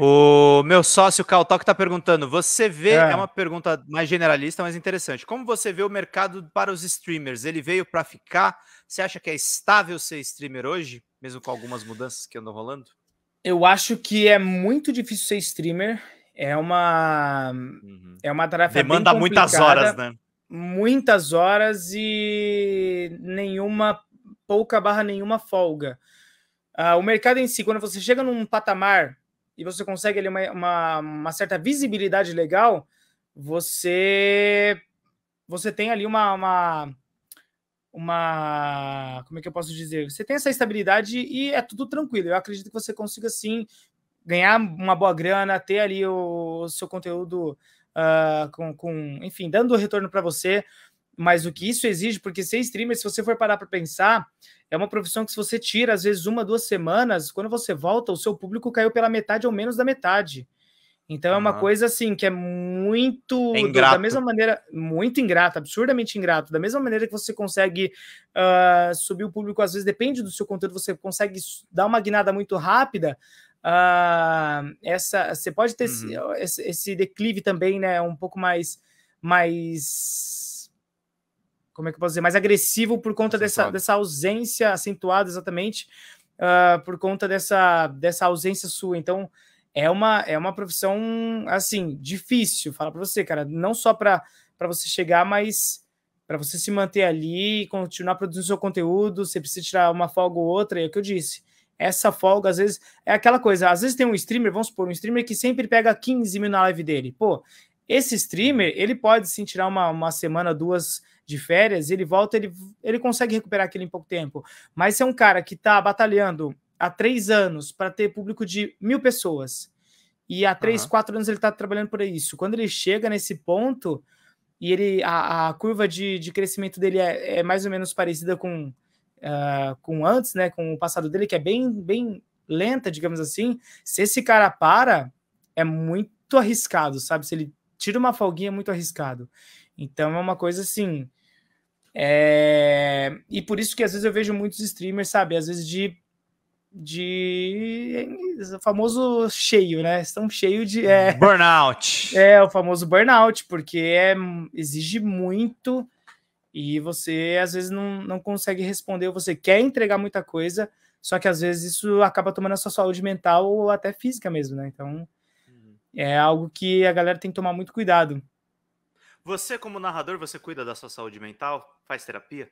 O meu sócio Caltoc está perguntando: você vê, é. é. uma pergunta mais generalista, mas interessante. Como você vê o mercado para os streamers? Ele veio para ficar? Você acha que é estável ser streamer hoje, mesmo com algumas mudanças que andam rolando? Eu acho que é muito difícil ser streamer. É uma uhum. é uma tarefa demanda muitas horas, né? Muitas horas e nenhuma pouca barra nenhuma folga. Uh, o mercado em si, quando você chega num patamar e você consegue ali uma, uma, uma certa visibilidade legal, você você tem ali uma, uma, uma como é que eu posso dizer? Você tem essa estabilidade e é tudo tranquilo. Eu acredito que você consiga sim ganhar uma boa grana, ter ali o, o seu conteúdo uh, com, com, enfim, dando retorno para você mas o que isso exige, porque ser streamer, se você for parar para pensar, é uma profissão que se você tira, às vezes, uma, duas semanas, quando você volta, o seu público caiu pela metade ou menos da metade. Então uhum. é uma coisa assim que é muito é da mesma maneira, muito ingrato, absurdamente ingrato. Da mesma maneira que você consegue uh, subir o público, às vezes depende do seu conteúdo, você consegue dar uma guinada muito rápida. Uh, essa você pode ter uhum. esse, esse, declive também, né? Um pouco mais mais como é que eu posso dizer, mais agressivo por conta dessa, dessa ausência acentuada, exatamente, uh, por conta dessa, dessa ausência sua. Então, é uma, é uma profissão, assim, difícil, falar para você, cara, não só para você chegar, mas para você se manter ali continuar produzindo seu conteúdo, você precisa tirar uma folga ou outra, é o que eu disse. Essa folga, às vezes, é aquela coisa. Às vezes tem um streamer, vamos supor, um streamer que sempre pega 15 mil na live dele. Pô, esse streamer, ele pode sim tirar uma, uma semana, duas de férias, ele volta, ele, ele consegue recuperar aquilo em pouco tempo. Mas se é um cara que está batalhando há três anos para ter público de mil pessoas, e há três, uhum. quatro anos ele está trabalhando por isso, quando ele chega nesse ponto e ele a, a curva de, de crescimento dele é, é mais ou menos parecida com, uh, com antes, né, com o passado dele, que é bem, bem lenta, digamos assim, se esse cara para, é muito arriscado, sabe? Se ele tira uma folguinha muito arriscado. Então é uma coisa assim. É... E por isso que às vezes eu vejo muitos streamers, sabe? Às vezes de. de. O famoso cheio, né? Estão cheio de. É... Burnout. É, o famoso burnout, porque é... exige muito e você às vezes não, não consegue responder. Você quer entregar muita coisa, só que às vezes isso acaba tomando a sua saúde mental ou até física mesmo, né? Então é algo que a galera tem que tomar muito cuidado. Você, como narrador, você cuida da sua saúde mental? Faz terapia?